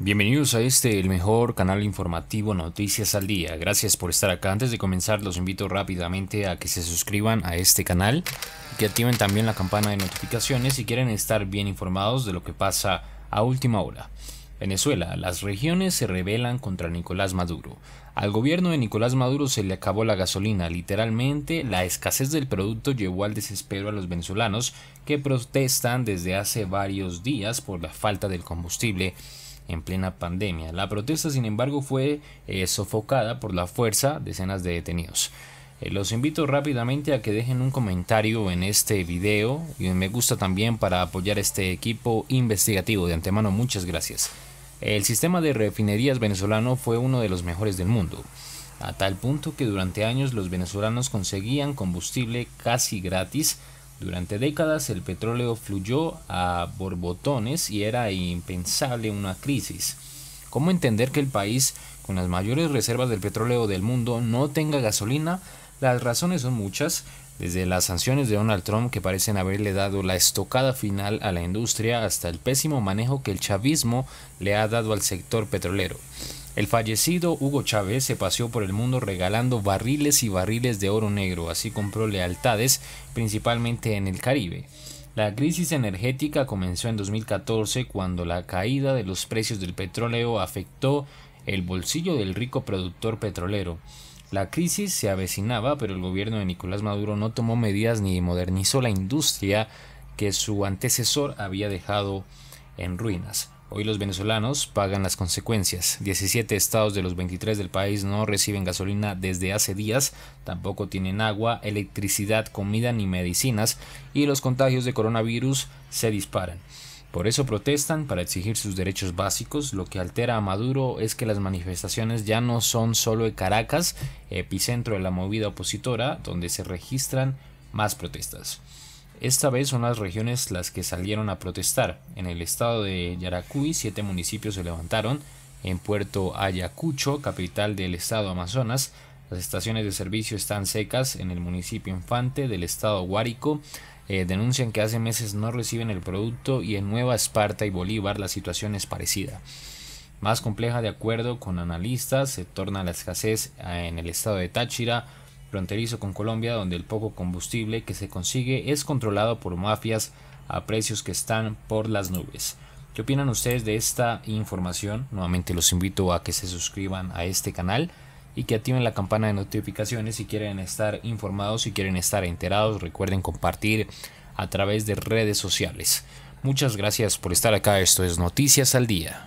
Bienvenidos a este, el mejor canal informativo Noticias al Día. Gracias por estar acá. Antes de comenzar, los invito rápidamente a que se suscriban a este canal, que activen también la campana de notificaciones si quieren estar bien informados de lo que pasa a última hora. Venezuela, las regiones se rebelan contra Nicolás Maduro. Al gobierno de Nicolás Maduro se le acabó la gasolina, literalmente la escasez del producto llevó al desespero a los venezolanos que protestan desde hace varios días por la falta del combustible en plena pandemia. La protesta, sin embargo, fue eh, sofocada por la fuerza, decenas de detenidos. Eh, los invito rápidamente a que dejen un comentario en este video y un me gusta también para apoyar este equipo investigativo. De antemano, muchas gracias. El sistema de refinerías venezolano fue uno de los mejores del mundo, a tal punto que durante años los venezolanos conseguían combustible casi gratis durante décadas el petróleo fluyó a borbotones y era impensable una crisis. ¿Cómo entender que el país con las mayores reservas del petróleo del mundo no tenga gasolina? Las razones son muchas, desde las sanciones de Donald Trump que parecen haberle dado la estocada final a la industria hasta el pésimo manejo que el chavismo le ha dado al sector petrolero. El fallecido Hugo Chávez se paseó por el mundo regalando barriles y barriles de oro negro, así compró lealtades, principalmente en el Caribe. La crisis energética comenzó en 2014 cuando la caída de los precios del petróleo afectó el bolsillo del rico productor petrolero. La crisis se avecinaba, pero el gobierno de Nicolás Maduro no tomó medidas ni modernizó la industria que su antecesor había dejado en ruinas. Hoy los venezolanos pagan las consecuencias. 17 estados de los 23 del país no reciben gasolina desde hace días, tampoco tienen agua, electricidad, comida ni medicinas y los contagios de coronavirus se disparan. Por eso protestan para exigir sus derechos básicos. Lo que altera a Maduro es que las manifestaciones ya no son solo en Caracas, epicentro de la movida opositora, donde se registran más protestas. Esta vez son las regiones las que salieron a protestar. En el estado de Yaracuy, siete municipios se levantaron. En Puerto Ayacucho, capital del estado Amazonas, las estaciones de servicio están secas. En el municipio Infante del estado Guárico, eh, denuncian que hace meses no reciben el producto y en Nueva Esparta y Bolívar la situación es parecida. Más compleja de acuerdo con analistas, se torna la escasez eh, en el estado de Táchira, fronterizo con Colombia, donde el poco combustible que se consigue es controlado por mafias a precios que están por las nubes. ¿Qué opinan ustedes de esta información? Nuevamente los invito a que se suscriban a este canal y que activen la campana de notificaciones si quieren estar informados, si quieren estar enterados, recuerden compartir a través de redes sociales. Muchas gracias por estar acá, esto es Noticias al Día.